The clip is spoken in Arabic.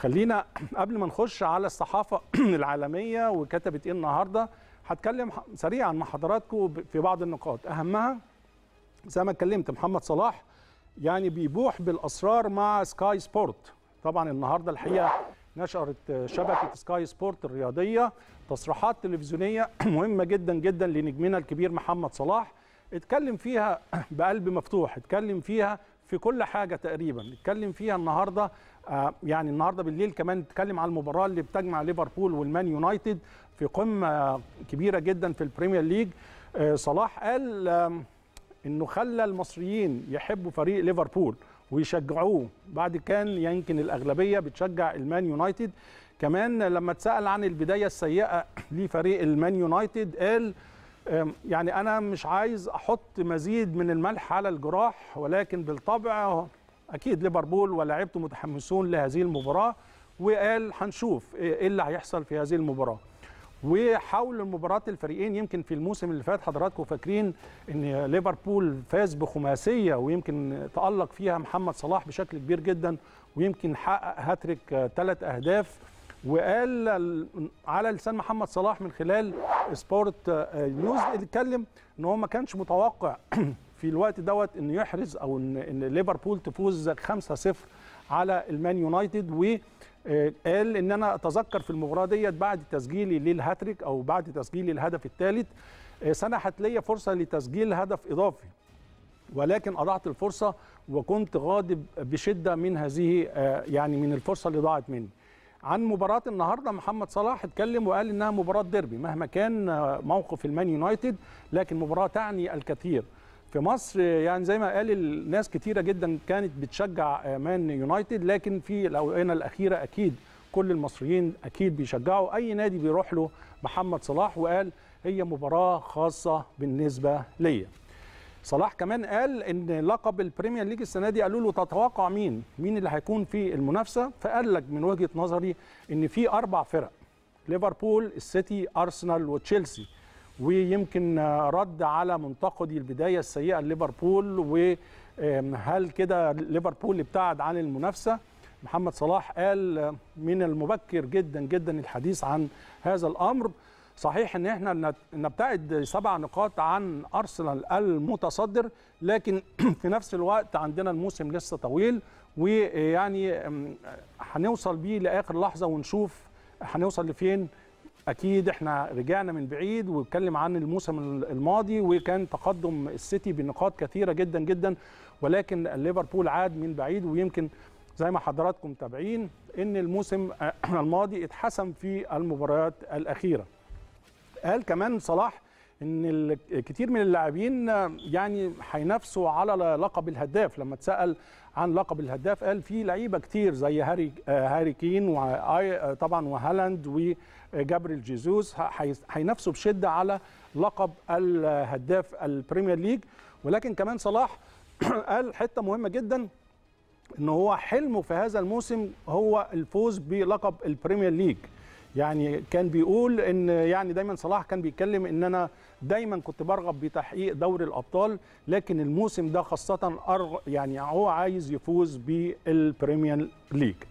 خلينا قبل ما نخش على الصحافه العالميه وكتبت ايه النهارده هتكلم سريعا مع حضراتكم في بعض النقاط اهمها زي ما اتكلمت محمد صلاح يعني بيبوح بالاسرار مع سكاي سبورت طبعا النهارده الحقيقه نشرت شبكه سكاي سبورت الرياضيه تصريحات تلفزيونيه مهمه جدا جدا لنجمنا الكبير محمد صلاح اتكلم فيها بقلب مفتوح اتكلم فيها في كل حاجه تقريبا نتكلم فيها النهارده آه، يعني النهارده بالليل كمان نتكلم على المباراه اللي بتجمع ليفربول والمان يونايتد في قمه كبيره جدا في البريمير ليج آه، صلاح قال آه، انه خلى المصريين يحبوا فريق ليفربول ويشجعوه بعد كان يمكن الاغلبيه بتشجع المان يونايتد كمان لما اتسال عن البدايه السيئه لفريق المان يونايتد قال يعني أنا مش عايز أحط مزيد من الملح على الجراح ولكن بالطبع أكيد ليفربول ولاعيبته متحمسون لهذه المباراة وقال هنشوف إيه اللي هيحصل في هذه المباراة وحول مباراة الفريقين يمكن في الموسم اللي فات حضراتكم فاكرين ان ليفربول فاز بخماسية ويمكن تألق فيها محمد صلاح بشكل كبير جدا ويمكن حقق هاتريك ثلاث أهداف وقال على لسان محمد صلاح من خلال سبورت آه، نيوز اتكلم ان هو ما كانش متوقع في الوقت دوت انه يحرز او ان ليفربول تفوز 5-0 على المان يونايتد و آه، قال ان انا اتذكر في المباراه ديت بعد تسجيلي للهاتريك او بعد تسجيلي الهدف الثالث آه، سنحت لي فرصه لتسجيل هدف اضافي ولكن اضعت الفرصه وكنت غاضب بشده من هذه يعني من الفرصه اللي ضاعت مني عن مباراه النهارده محمد صلاح اتكلم وقال انها مباراه ديربي مهما كان موقف المان يونايتد لكن مباراه تعني الكثير في مصر يعني زي ما قال الناس كتيره جدا كانت بتشجع مان يونايتد لكن في الاونه الاخيره اكيد كل المصريين اكيد بيشجعوا اي نادي بيروح له محمد صلاح وقال هي مباراه خاصه بالنسبه ليا صلاح كمان قال ان لقب البريمير ليج السنه دي قالوا له تتوقع مين مين اللي هيكون في المنافسه فقال لك من وجهه نظري ان في اربع فرق ليفربول السيتي ارسنال وتشيلسي ويمكن رد على منتقدي البدايه السيئه لليفربول وهل كده ليفربول ابتعد عن المنافسه محمد صلاح قال آه، من المبكر جدا جدا الحديث عن هذا الامر صحيح ان احنا نبتعد سبع نقاط عن ارسنال المتصدر لكن في نفس الوقت عندنا الموسم لسه طويل ويعني هنوصل بيه لاخر لحظه ونشوف هنوصل لفين اكيد احنا رجعنا من بعيد واتكلم عن الموسم الماضي وكان تقدم السيتي بنقاط كثيره جدا جدا ولكن ليفربول عاد من بعيد ويمكن زي ما حضراتكم تابعين ان الموسم الماضي اتحسم في المباريات الاخيره قال كمان صلاح ان كتير من اللاعبين يعني هينافسوا على لقب الهداف لما اتسال عن لقب الهداف قال في لعيبه كتير زي هاري هاري كين طبعا وهالاند وجابريل جيزوس هينافسوا بشده على لقب الهداف البريمير ليج ولكن كمان صلاح قال حته مهمه جدا ان هو حلمه في هذا الموسم هو الفوز بلقب البريمير ليج يعني كان بيقول ان يعني دايما صلاح كان بيتكلم ان انا دايما كنت برغب بتحقيق دوري الابطال لكن الموسم ده خاصه يعني هو عايز يفوز بالبريمير ليج